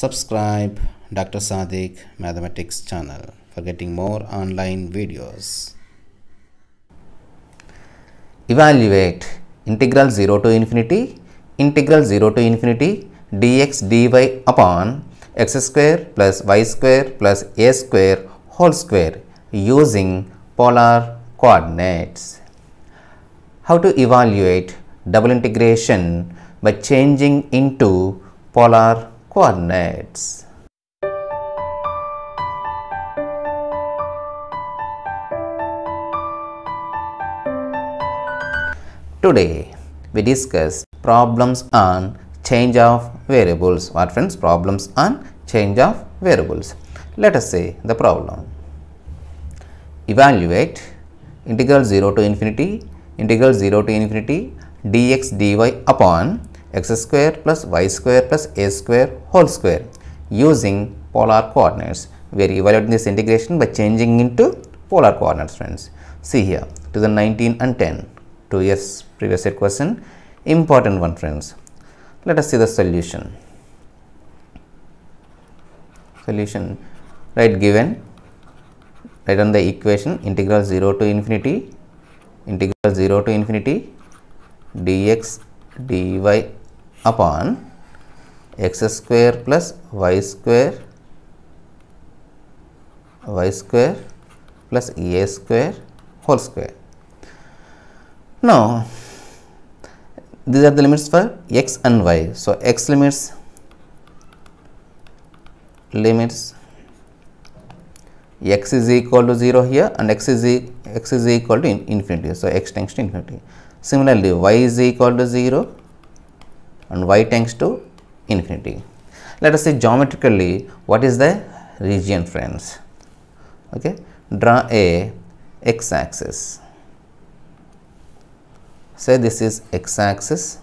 Subscribe Dr. Sadiq Mathematics channel for getting more online videos. Evaluate integral 0 to infinity, integral 0 to infinity dx dy upon x square plus y square plus a square whole square using polar coordinates. How to evaluate double integration by changing into polar coordinates. Today, we discuss problems on change of variables. What friends? Problems on change of variables. Let us say the problem. Evaluate integral 0 to infinity, integral 0 to infinity dx dy upon x square plus y square plus a square whole square using polar coordinates. We are evaluating this integration by changing into polar coordinates friends. See here 2019 and 10 two years previous question important one friends. Let us see the solution. Solution right given write on the equation integral 0 to infinity integral 0 to infinity dx dy upon x square plus y square y square plus a square whole square. Now, these are the limits for x and y. So, x limits limits x is equal to 0 here and x is e, x is equal to in, infinity. So, x tends to infinity. Similarly, y is equal to 0 and y tends to infinity. Let us see geometrically what is the region friends. Okay. Draw a x axis. Say this is x axis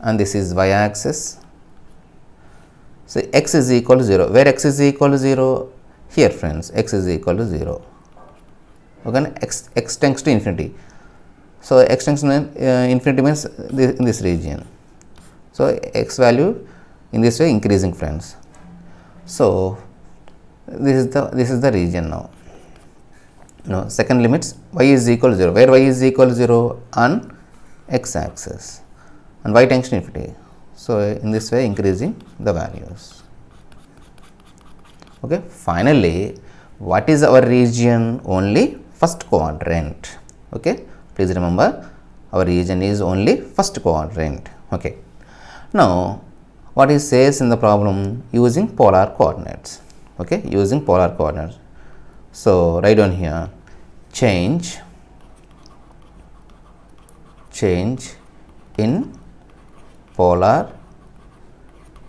and this is y axis. So, x is equal to 0. Where x is equal to 0? Here friends, x is equal to 0. Okay, x, x tends to infinity. So, extension uh, infinity means this, in this region. So, x value in this way increasing friends. So, this is the this is the region now. Now, second limits y is equal to 0 where y is equal to 0 on x axis and y tends to infinity. So, in this way increasing the values. Okay. Finally, what is our region? Only first quadrant. Okay please remember our region is only first quadrant okay now what he says in the problem using polar coordinates okay using polar coordinates so write on here change change in polar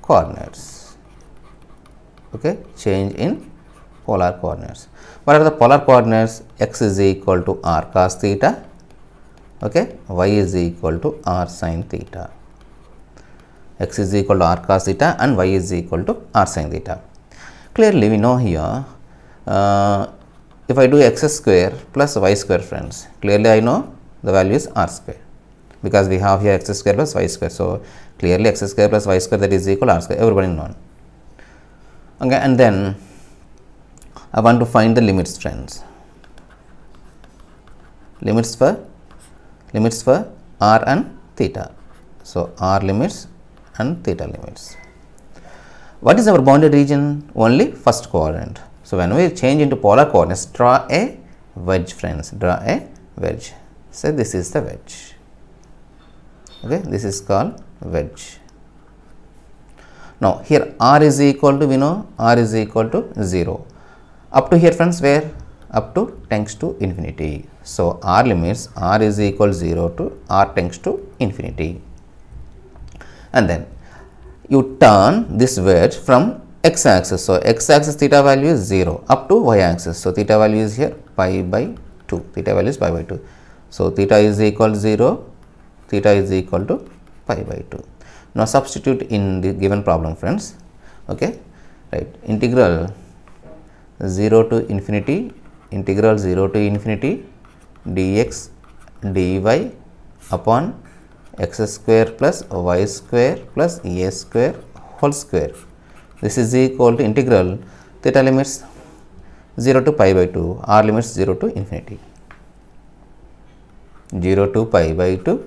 coordinates okay change in polar coordinates what are the polar coordinates x is equal to r cos theta okay y is equal to r sine theta x is equal to r cos theta and y is equal to r sine theta clearly we know here uh, if I do x square plus y square friends clearly I know the value is r square because we have here x square plus y square. So, clearly x square plus y square that is equal to r square everybody known. Okay, and then I want to find the limits friends limits for limits for r and theta so r limits and theta limits what is our bounded region only first quadrant so when we change into polar coordinates draw a wedge friends draw a wedge so this is the wedge okay this is called wedge now here r is equal to we know r is equal to 0 up to here friends where up to tends to infinity. So, R limits R is equal 0 to R tends to infinity. And then you turn this wedge from x axis. So, x axis theta value is 0 up to y axis. So, theta value is here pi by 2, theta value is pi by 2. So, theta is equal 0, theta is equal to pi by 2. Now, substitute in the given problem friends, okay, right, integral 0 to infinity integral 0 to infinity dx dy upon x square plus y square plus a square whole square. This is equal to integral theta limits 0 to pi by 2 r limits 0 to infinity 0 to pi by 2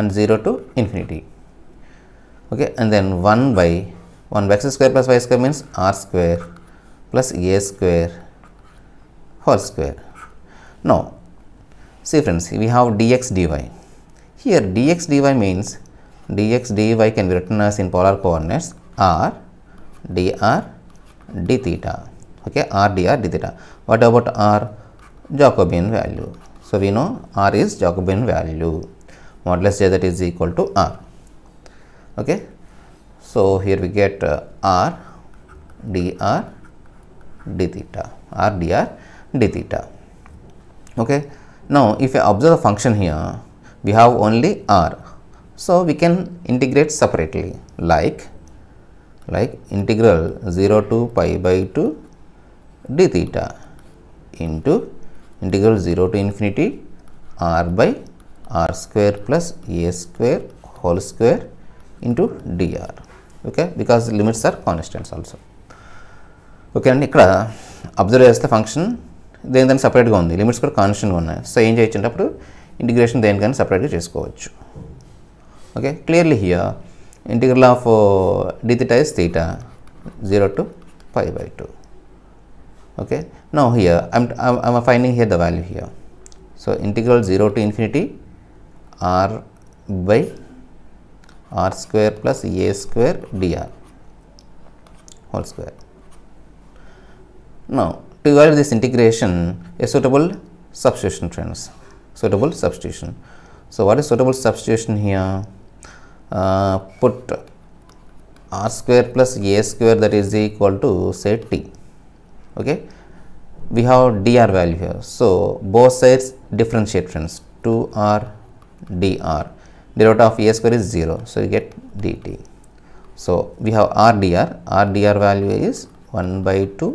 and 0 to infinity okay and then 1 by 1 by x square plus y square means r square plus a square whole square. Now, see friends, we have dx dy. Here dx dy means dx dy can be written as in polar coordinates r dr d theta, okay, r dr d theta. What about r? Jacobian value. So, we know r is Jacobian value, modulus j that is equal to r. Okay. So, here we get uh, r dr d theta, r dr d theta. Okay. Now, if I observe the function here, we have only r. So, we can integrate separately like like integral 0 to pi by 2 d theta into integral 0 to infinity r by r square plus a square whole square into dr okay because limits are constants also okay and observe as the function దేనికైనా సపరేట్గా ఉంది limits కూడా కాన్స్టెంట్గా ఉన్నాయి so ఏం చేయొచ్చు అంటే అప్పుడు ఇంటిగ్రేషన్ దేనికైనా సపరేట్గా చేసుకోవచ్చు okay clearly here integral of d theta is theta zero to five by two okay no here I'm I'm finding here the value here so integral zero to infinity r by r square plus a square dr whole square now to evaluate this integration, a suitable substitution trends, suitable substitution. So, what is suitable substitution here? Uh, put r square plus a square that is equal to say t. Okay. We have dr value here. So, both sides differentiate friends 2r dr derivative of a square is 0. So, you get dt. So, we have r dr, r dr value is 1 by 2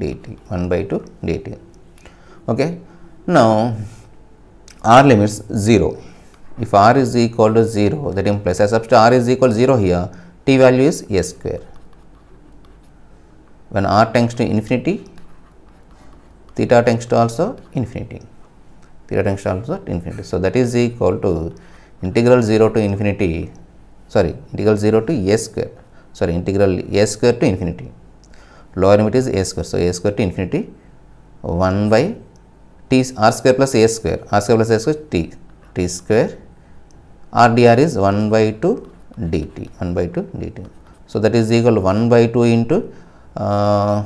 dt 1 by 2 dt okay now r limits 0 if r is equal to 0 that implies I substitute r is equal to 0 here t value is s square when r tends to infinity theta tends to also infinity theta tends to also infinity so that is equal to integral 0 to infinity sorry integral 0 to s square sorry integral s square to infinity lower limit is a square. So, a square to infinity 1 by t r square plus a square r square plus a square t t square r dr is 1 by 2 dt 1 by 2 dt. So, that is equal to 1 by 2 into uh,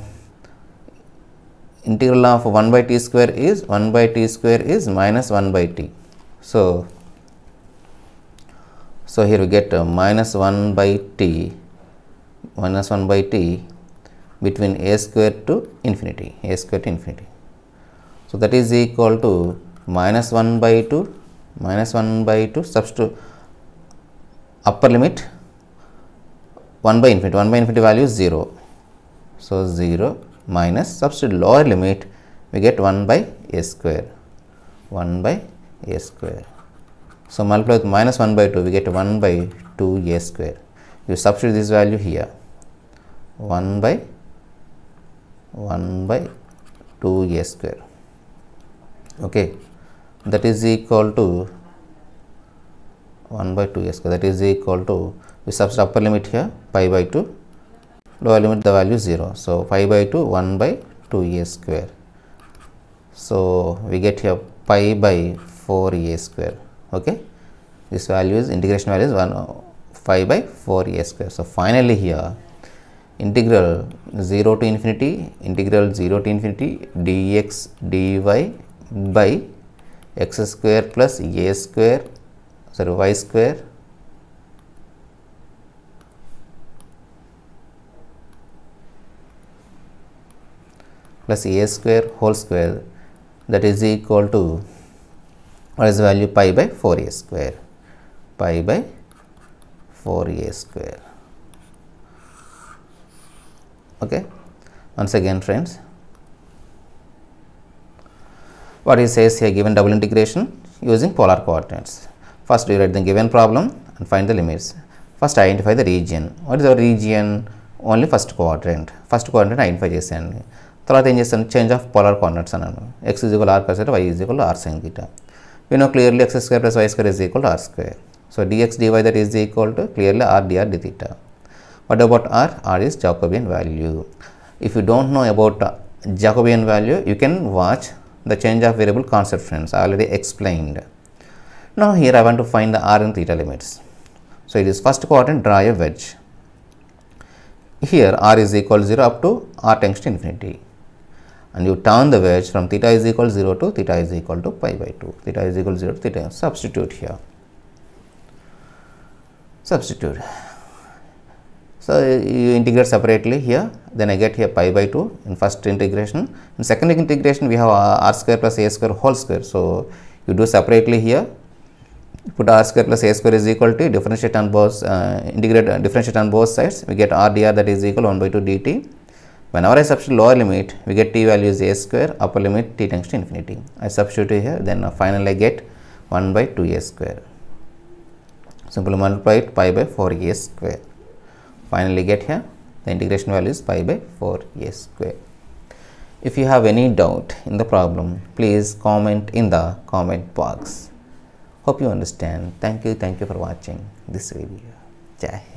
integral of 1 by t square is 1 by t square is minus 1 by t. So, so here we get uh, minus 1 by t minus 1 by t between a square to infinity, a square to infinity. So, that is equal to minus 1 by 2, minus 1 by 2 substitute upper limit 1 by infinity, 1 by infinity value is 0. So, 0 minus substitute lower limit we get 1 by a square, 1 by a square. So, multiply with minus 1 by 2 we get 1 by 2 a square. You substitute this value here 1 by 1 by 2 a square okay that is equal to 1 by 2 a square that is equal to we substitute upper limit here pi by 2 lower limit the value 0 so pi by 2 1 by 2 a square so we get here pi by 4 a square okay this value is integration value is 1 5 by 4 a square so finally here integral 0 to infinity integral 0 to infinity dx dy by x square plus a square sorry y square plus a square whole square that is equal to what is value pi by 4 a square pi by 4 a square okay once again friends what he says here given double integration using polar coordinates first you write the given problem and find the limits first identify the region what is our region First quadrant. Coordinate first coordinate identify చేసేయండి తర్వాత ఏం చేస్తాను change of polar x అన్నాను x to r r y y equal to r sine గిట We know clearly x square plus y square is equal r square so dx dy that is equal to clearly r dr d theta what about R? R is Jacobian value. If you don't know about uh, Jacobian value, you can watch the change of variable concept friends I already explained. Now here I want to find the R and theta limits. So it is first quadrant draw a wedge. Here R is equal to 0 up to R tends to infinity and you turn the wedge from theta is equal to 0 to theta is equal to pi by 2 theta is equal to 0 to theta substitute here substitute so, you integrate separately here then I get here pi by 2 in first integration. In second integration we have uh, r square plus a square whole square. So, you do separately here put r square plus a square is equal to differentiate on both uh, integrate uh, differentiate on both sides we get r dr that is equal 1 by 2 dt. Whenever I substitute lower limit we get t value is a square upper limit t tends to infinity. I substitute here then uh, finally I get 1 by 2 a square. Simply multiply it pi by 4 a square finally get here the integration value is pi by 4a square if you have any doubt in the problem please comment in the comment box hope you understand thank you thank you for watching this video jai